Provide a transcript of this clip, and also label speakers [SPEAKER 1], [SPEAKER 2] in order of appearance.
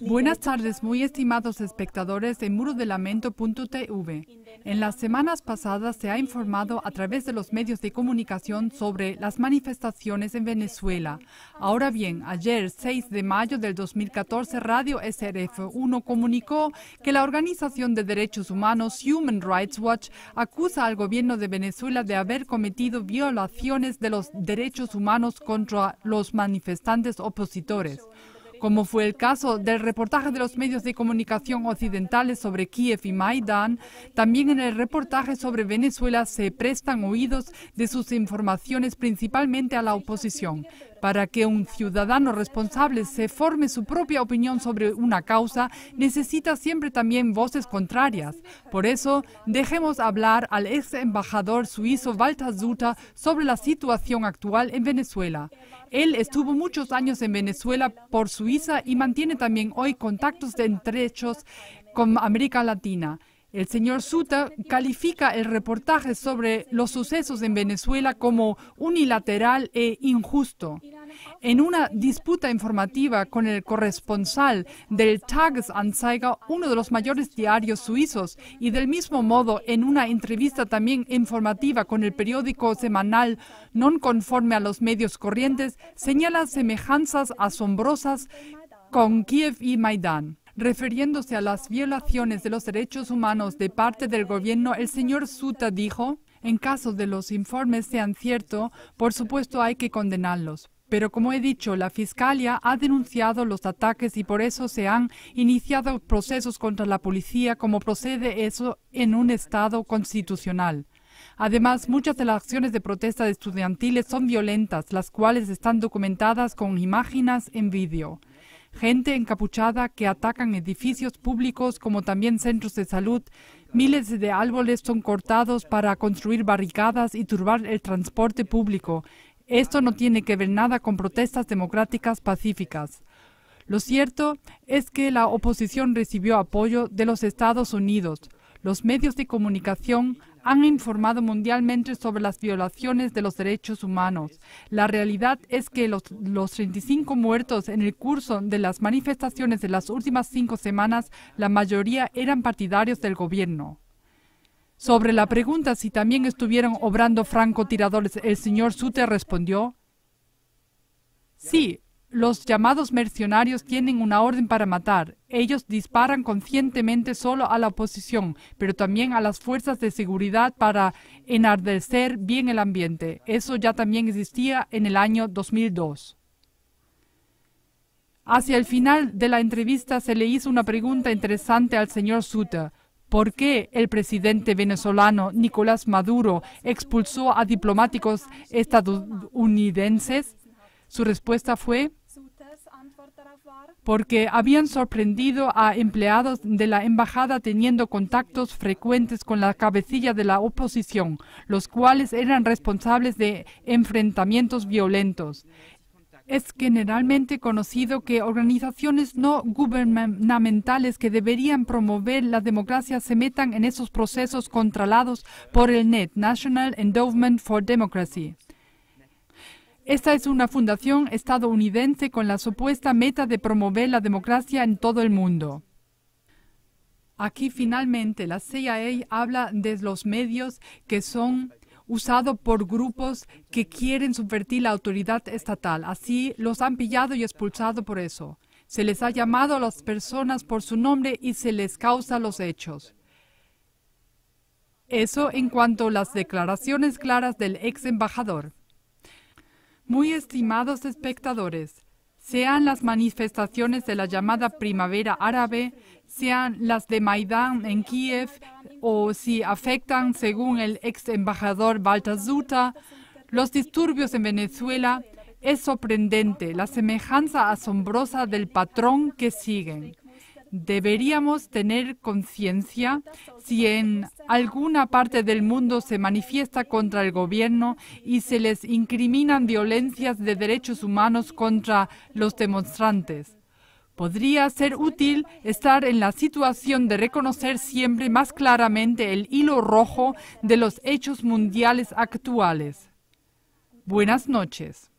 [SPEAKER 1] Buenas tardes, muy estimados espectadores de murodelamento.tv. En las semanas pasadas se ha informado a través de los medios de comunicación sobre las manifestaciones en Venezuela. Ahora bien, ayer, 6 de mayo del 2014, Radio SRF1 comunicó que la organización de derechos humanos Human Rights Watch acusa al gobierno de Venezuela de haber cometido violaciones de los derechos humanos contra los manifestantes opositores como fue el caso del reportaje de los medios de comunicación occidentales sobre Kiev y Maidán, también en el reportaje sobre Venezuela se prestan oídos de sus informaciones principalmente a la oposición. Para que un ciudadano responsable se forme su propia opinión sobre una causa, necesita siempre también voces contrarias. Por eso, dejemos hablar al ex embajador suizo Walter Zuta sobre la situación actual en Venezuela. Él estuvo muchos años en Venezuela por Suiza y mantiene también hoy contactos de entrechos con América Latina. El señor Suta califica el reportaje sobre los sucesos en Venezuela como unilateral e injusto. En una disputa informativa con el corresponsal del Tags Tagesanzeiger, uno de los mayores diarios suizos, y del mismo modo en una entrevista también informativa con el periódico semanal non conforme a los medios corrientes, señala semejanzas asombrosas con Kiev y Maidán. Refiriéndose a las violaciones de los derechos humanos de parte del gobierno, el señor Suta dijo, en caso de los informes sean ciertos, por supuesto hay que condenarlos. Pero como he dicho, la Fiscalía ha denunciado los ataques y por eso se han iniciado procesos contra la policía como procede eso en un Estado constitucional. Además, muchas de las acciones de protesta de estudiantiles son violentas, las cuales están documentadas con imágenes en vídeo. Gente encapuchada que atacan edificios públicos como también centros de salud, miles de árboles son cortados para construir barricadas y turbar el transporte público. Esto no tiene que ver nada con protestas democráticas pacíficas. Lo cierto es que la oposición recibió apoyo de los Estados Unidos. Los medios de comunicación han informado mundialmente sobre las violaciones de los derechos humanos. La realidad es que los, 35 muertos en el curso de las manifestaciones de las últimas cinco semanas, la mayoría eran partidarios del gobierno. Sobre la pregunta si también estuvieron obrando francotiradores, el señor Suter respondió, sí, los llamados mercenarios tienen una orden para matar. Ellos disparan conscientemente solo a la oposición, pero también a las fuerzas de seguridad para enardecer bien el ambiente. Eso ya también existía en el año 2002. Hacia el final de la entrevista se le hizo una pregunta interesante al señor Suter, por qué el presidente venezolano Nicolás Maduro expulsó a diplomáticos estadounidenses, su respuesta fue porque habían sorprendido a empleados de la embajada teniendo contactos frecuentes con la cabecilla de la oposición, los cuales eran responsables de enfrentamientos violentos. Es generalmente conocido que organizaciones no gubernamentales que deberían promover la democracia se metan en esos procesos controlados por el NET, National Endowment for Democracy. Esta es una fundación estadounidense con la supuesta meta de promover la democracia en todo el mundo. Aquí finalmente la CIA habla de los medios que son usado por grupos que quieren subvertir la autoridad estatal. Así los han pillado y expulsado por eso. Se les ha llamado a las personas por su nombre y se les causa los hechos. Eso en cuanto a las declaraciones claras del ex embajador. Muy estimados espectadores, sean las manifestaciones de la llamada primavera árabe, sean las de Maidán en Kiev o si afectan, según el ex embajador Baltasuta, los disturbios en Venezuela, es sorprendente la semejanza asombrosa del patrón que siguen deberíamos tener conciencia si en alguna parte del mundo se manifiesta contra el gobierno y se les incriminan violencias de derechos humanos contra los demostrantes? Podría ser útil estar en la situación de reconocer siempre más claramente el hilo rojo de los hechos mundiales actuales. Buenas noches.